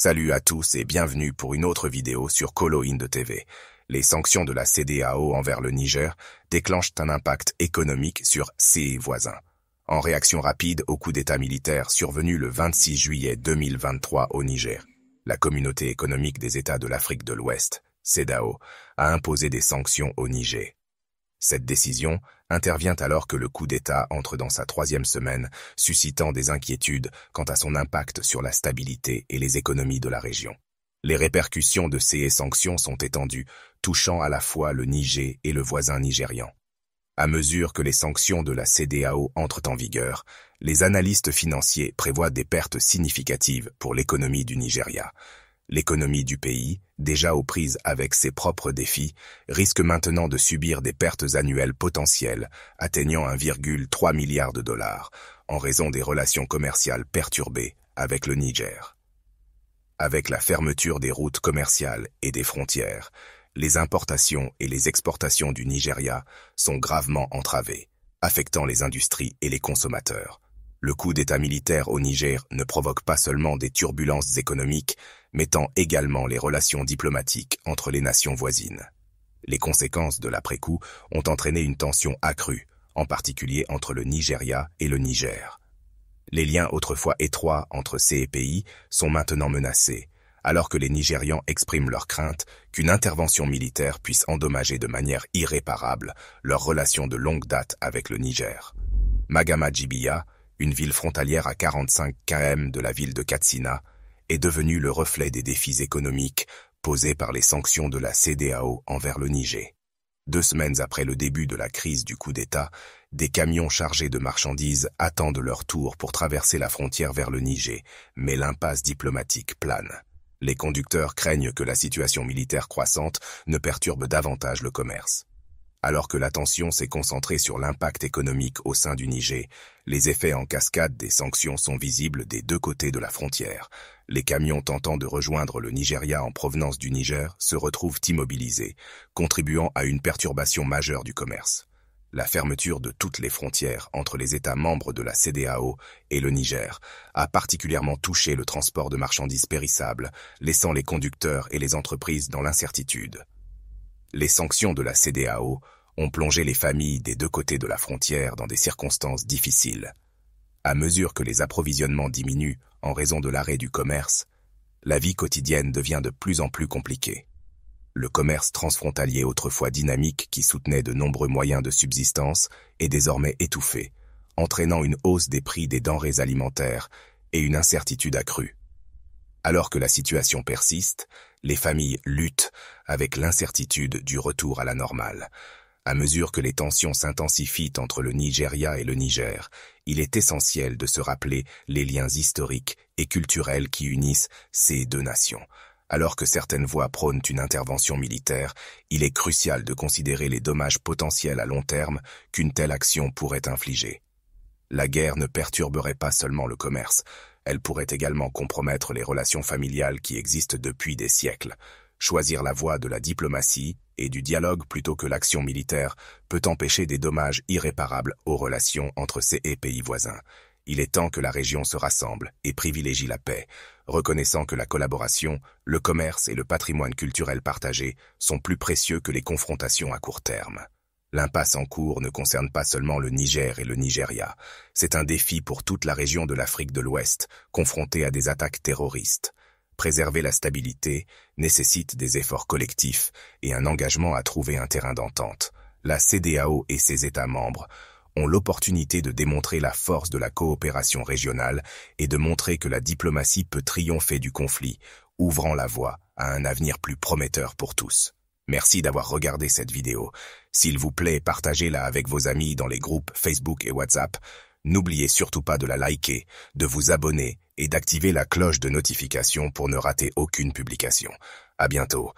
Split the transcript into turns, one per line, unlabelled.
Salut à tous et bienvenue pour une autre vidéo sur Colo Inde TV. Les sanctions de la CDAO envers le Niger déclenchent un impact économique sur ses voisins. En réaction rapide au coup d'état militaire survenu le 26 juillet 2023 au Niger, la communauté économique des États de l'Afrique de l'Ouest, CEDAO, a imposé des sanctions au Niger. Cette décision intervient alors que le coup d'État entre dans sa troisième semaine, suscitant des inquiétudes quant à son impact sur la stabilité et les économies de la région. Les répercussions de ces sanctions sont étendues, touchant à la fois le Niger et le voisin nigérian. À mesure que les sanctions de la CDAO entrent en vigueur, les analystes financiers prévoient des pertes significatives pour l'économie du Nigeria, L'économie du pays, déjà aux prises avec ses propres défis, risque maintenant de subir des pertes annuelles potentielles, atteignant 1,3 milliard de dollars, en raison des relations commerciales perturbées avec le Niger. Avec la fermeture des routes commerciales et des frontières, les importations et les exportations du Nigeria sont gravement entravées, affectant les industries et les consommateurs le coup d'État militaire au Niger ne provoque pas seulement des turbulences économiques, tend également les relations diplomatiques entre les nations voisines. Les conséquences de l'après-coup ont entraîné une tension accrue, en particulier entre le Nigeria et le Niger. Les liens autrefois étroits entre ces pays sont maintenant menacés, alors que les Nigérians expriment leur crainte qu'une intervention militaire puisse endommager de manière irréparable leurs relations de longue date avec le Niger. Magama Djibia, une ville frontalière à 45 km de la ville de Katsina, est devenue le reflet des défis économiques posés par les sanctions de la CDAO envers le Niger. Deux semaines après le début de la crise du coup d'État, des camions chargés de marchandises attendent leur tour pour traverser la frontière vers le Niger, mais l'impasse diplomatique plane. Les conducteurs craignent que la situation militaire croissante ne perturbe davantage le commerce. Alors que l'attention s'est concentrée sur l'impact économique au sein du Niger, les effets en cascade des sanctions sont visibles des deux côtés de la frontière. Les camions tentant de rejoindre le Nigeria en provenance du Niger se retrouvent immobilisés, contribuant à une perturbation majeure du commerce. La fermeture de toutes les frontières entre les États membres de la CDAO et le Niger a particulièrement touché le transport de marchandises périssables, laissant les conducteurs et les entreprises dans l'incertitude les sanctions de la CDAO ont plongé les familles des deux côtés de la frontière dans des circonstances difficiles. À mesure que les approvisionnements diminuent en raison de l'arrêt du commerce, la vie quotidienne devient de plus en plus compliquée. Le commerce transfrontalier autrefois dynamique qui soutenait de nombreux moyens de subsistance est désormais étouffé, entraînant une hausse des prix des denrées alimentaires et une incertitude accrue. Alors que la situation persiste, les familles luttent avec l'incertitude du retour à la normale. À mesure que les tensions s'intensifient entre le Nigeria et le Niger, il est essentiel de se rappeler les liens historiques et culturels qui unissent ces deux nations. Alors que certaines voix prônent une intervention militaire, il est crucial de considérer les dommages potentiels à long terme qu'une telle action pourrait infliger. La guerre ne perturberait pas seulement le commerce, elle pourrait également compromettre les relations familiales qui existent depuis des siècles. Choisir la voie de la diplomatie et du dialogue plutôt que l'action militaire peut empêcher des dommages irréparables aux relations entre ces pays voisins. Il est temps que la région se rassemble et privilégie la paix, reconnaissant que la collaboration, le commerce et le patrimoine culturel partagé sont plus précieux que les confrontations à court terme. L'impasse en cours ne concerne pas seulement le Niger et le Nigeria. C'est un défi pour toute la région de l'Afrique de l'Ouest, confrontée à des attaques terroristes. Préserver la stabilité nécessite des efforts collectifs et un engagement à trouver un terrain d'entente. La CDAO et ses États membres ont l'opportunité de démontrer la force de la coopération régionale et de montrer que la diplomatie peut triompher du conflit, ouvrant la voie à un avenir plus prometteur pour tous. Merci d'avoir regardé cette vidéo. S'il vous plaît, partagez-la avec vos amis dans les groupes Facebook et WhatsApp. N'oubliez surtout pas de la liker, de vous abonner et d'activer la cloche de notification pour ne rater aucune publication. À bientôt.